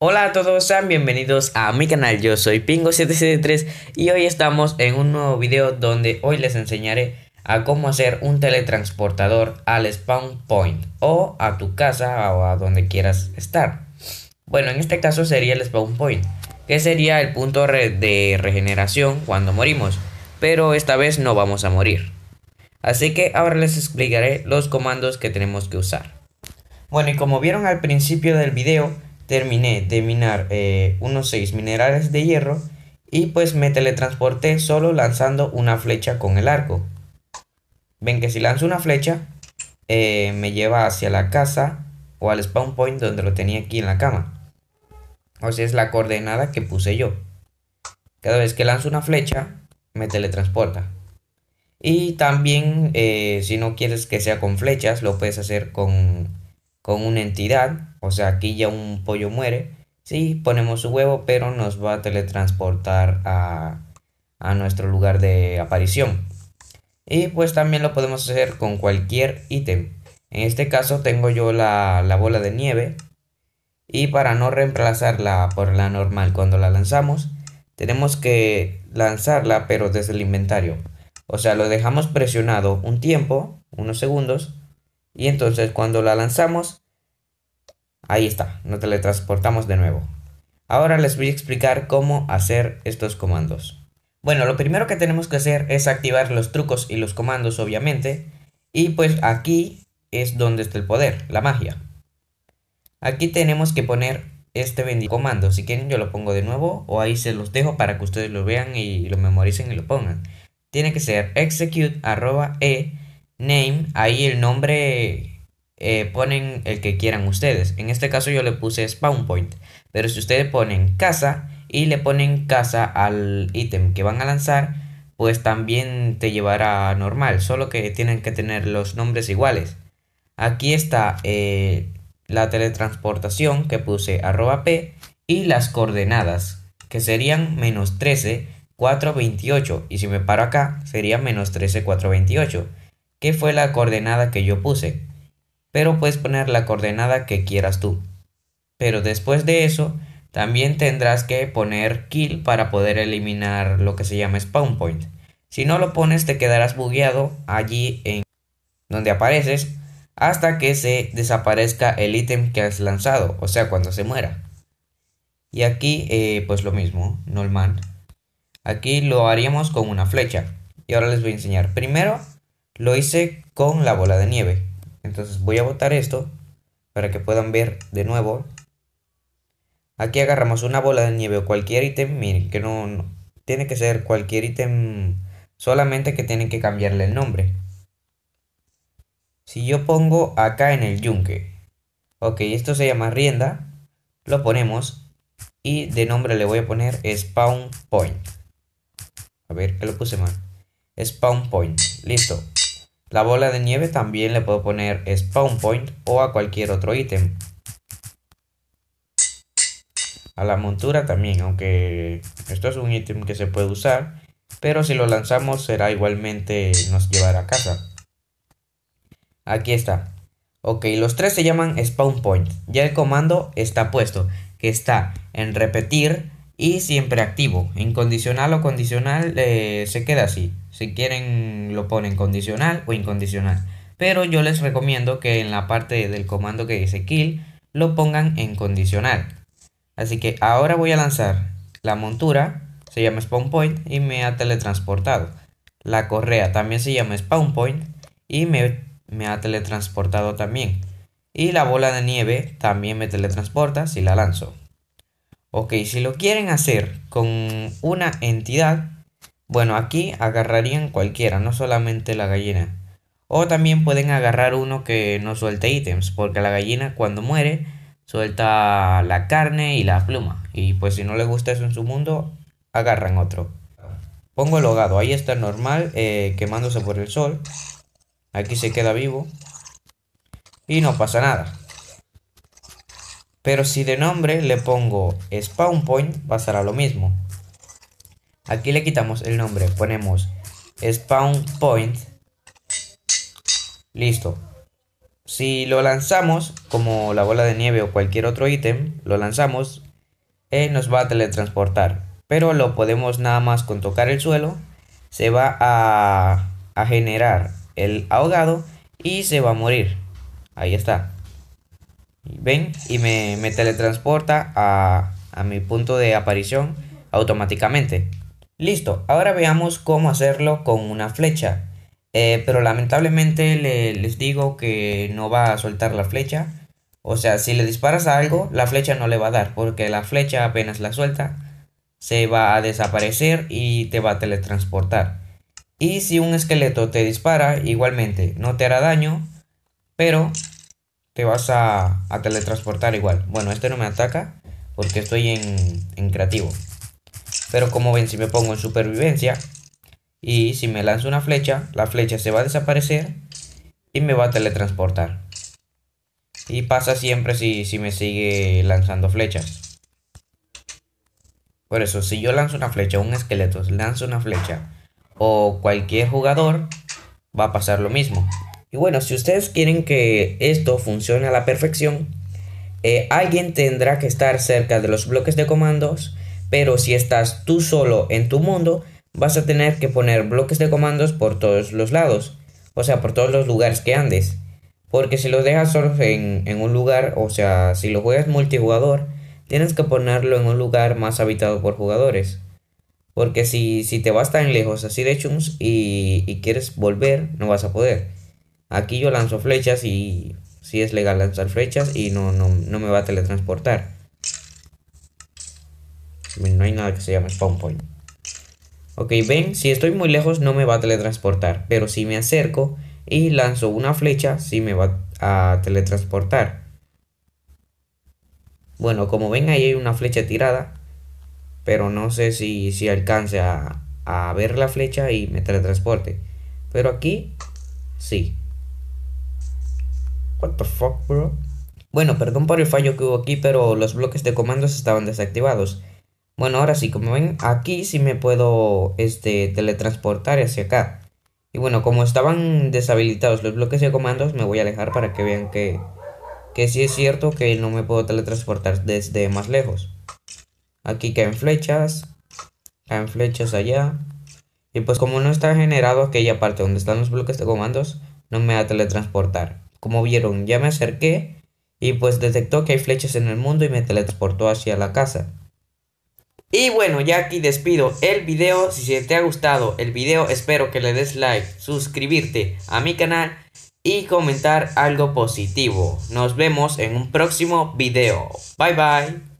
Hola a todos, sean bienvenidos a mi canal, yo soy Pingo773 y hoy estamos en un nuevo video donde hoy les enseñaré a cómo hacer un teletransportador al spawn point o a tu casa o a donde quieras estar. Bueno, en este caso sería el spawn point, que sería el punto de regeneración cuando morimos, pero esta vez no vamos a morir. Así que ahora les explicaré los comandos que tenemos que usar. Bueno, y como vieron al principio del video, terminé de minar eh, unos 6 minerales de hierro y pues me teletransporté solo lanzando una flecha con el arco. Ven que si lanzo una flecha eh, me lleva hacia la casa o al spawn point donde lo tenía aquí en la cama. O sea es la coordenada que puse yo. Cada vez que lanzo una flecha me teletransporta. Y también eh, si no quieres que sea con flechas lo puedes hacer con con una entidad, o sea, aquí ya un pollo muere, sí, ponemos su huevo, pero nos va a teletransportar a, a nuestro lugar de aparición. Y pues también lo podemos hacer con cualquier ítem. En este caso tengo yo la, la bola de nieve. Y para no reemplazarla por la normal cuando la lanzamos, tenemos que lanzarla pero desde el inventario. O sea, lo dejamos presionado un tiempo, unos segundos, y entonces cuando la lanzamos, ahí está, nos teletransportamos de nuevo. Ahora les voy a explicar cómo hacer estos comandos. Bueno, lo primero que tenemos que hacer es activar los trucos y los comandos, obviamente. Y pues aquí es donde está el poder, la magia. Aquí tenemos que poner este bendito comando. Si quieren yo lo pongo de nuevo o ahí se los dejo para que ustedes lo vean y lo memoricen y lo pongan. Tiene que ser execute arroba e name, ahí el nombre eh, ponen el que quieran ustedes. En este caso yo le puse spawn point, pero si ustedes ponen casa y le ponen casa al ítem que van a lanzar, pues también te llevará normal, solo que tienen que tener los nombres iguales. Aquí está eh, la teletransportación que puse arroba p y las coordenadas que serían menos 13, 428. y si me paro acá sería menos 13, 428 que fue la coordenada que yo puse. Pero puedes poner la coordenada que quieras tú. Pero después de eso, también tendrás que poner kill para poder eliminar lo que se llama spawn point. Si no lo pones te quedarás bugueado allí en donde apareces hasta que se desaparezca el ítem que has lanzado, o sea cuando se muera. Y aquí eh, pues lo mismo, normal. Aquí lo haríamos con una flecha. Y ahora les voy a enseñar. Primero lo hice con la bola de nieve. Entonces voy a botar esto para que puedan ver de nuevo. Aquí agarramos una bola de nieve o cualquier ítem. Miren, que no, Tiene que ser cualquier ítem. Solamente que tienen que cambiarle el nombre. Si yo pongo acá en el yunque. Ok, esto se llama rienda. Lo ponemos. Y de nombre le voy a poner spawn point. A ver, que lo puse mal. Spawn point. Listo. La bola de nieve también le puedo poner spawn point o a cualquier otro ítem. A la montura también, aunque esto es un ítem que se puede usar. Pero si lo lanzamos será igualmente nos llevará a casa. Aquí está. Ok, los tres se llaman spawn point. Ya el comando está puesto, que está en repetir y siempre activo. Incondicional o condicional eh, se queda así. Si quieren lo ponen condicional o incondicional. Pero yo les recomiendo que en la parte del comando que dice kill lo pongan en condicional. Así que ahora voy a lanzar la montura, se llama spawn point y me ha teletransportado. La correa también se llama spawn point y me, me ha teletransportado también. Y la bola de nieve también me teletransporta si la lanzo. Ok, si lo quieren hacer con una entidad, bueno, aquí agarrarían cualquiera, no solamente la gallina. O también pueden agarrar uno que no suelte ítems, porque la gallina cuando muere suelta la carne y la pluma. Y pues si no le gusta eso en su mundo, agarran otro. Pongo el hogado, ahí está normal, eh, quemándose por el sol. Aquí se queda vivo. Y no pasa nada. Pero si de nombre le pongo spawn point, pasará lo mismo. Aquí le quitamos el nombre, ponemos spawn point. Listo. Si lo lanzamos, como la bola de nieve o cualquier otro ítem, lo lanzamos, y eh, nos va a teletransportar. Pero lo podemos nada más con tocar el suelo, se va a, generar el ahogado y se va a morir. Ahí está. ¿Ven? Y me, teletransporta a, a mi punto de aparición automáticamente. Listo, ahora veamos cómo hacerlo con una flecha. Eh, pero lamentablemente les digo que no va a soltar la flecha. O sea, si le disparas a algo, la flecha no le va a dar, porque la flecha apenas la suelta, se va a desaparecer y te va a teletransportar. Y si un esqueleto te dispara, igualmente, no te hará daño, pero te vas a, teletransportar igual. Bueno, este no me ataca, porque estoy en creativo. Pero como ven, si me pongo en supervivencia y si me lanzo una flecha, la flecha se va a desaparecer y me va a teletransportar. Y pasa siempre si, si me sigue lanzando flechas. Por eso, si yo lanzo una flecha, un esqueleto lanza una flecha o cualquier jugador, va a pasar lo mismo. Y bueno, si ustedes quieren que esto funcione a la perfección, eh, alguien tendrá que estar cerca de los bloques de comandos pero si estás tú solo en tu mundo, vas a tener que poner bloques de comandos por todos los lados, o sea, por todos los lugares que andes. Porque si los dejas solo en, un lugar, o sea, si lo juegas multijugador, tienes que ponerlo en un lugar más habitado por jugadores. Porque si, te vas tan lejos así de chums y, y, quieres volver, no vas a poder. Aquí yo lanzo flechas y si es legal lanzar flechas y no, no, no me va a teletransportar. Pues no hay nada que se llame spawn point. Ok, ven, si estoy muy lejos no me va a teletransportar, pero si me acerco y lanzo una flecha, sí me va a teletransportar. Bueno, como ven ahí hay una flecha tirada, pero no sé si, si alcance a, ver la flecha y me teletransporte. Pero aquí, sí. What the fuck, bro? Bueno, perdón por el fallo que hubo aquí, pero los bloques de comandos estaban desactivados. Bueno, ahora sí, como ven, aquí sí me puedo este, teletransportar hacia acá. Y bueno, como estaban deshabilitados los bloques de comandos, me voy a alejar para que vean que, que sí es cierto que no me puedo teletransportar desde más lejos. Aquí caen flechas, caen flechas allá. Y pues como no está generado aquella parte donde están los bloques de comandos, no me va a teletransportar. Como vieron, ya me acerqué y pues detectó que hay flechas en el mundo y me teletransportó hacia la casa. Y bueno, ya aquí despido el video. Si te ha gustado el video, espero que le des like, suscribirte a mi canal y comentar algo positivo. Nos vemos en un próximo video. Bye bye.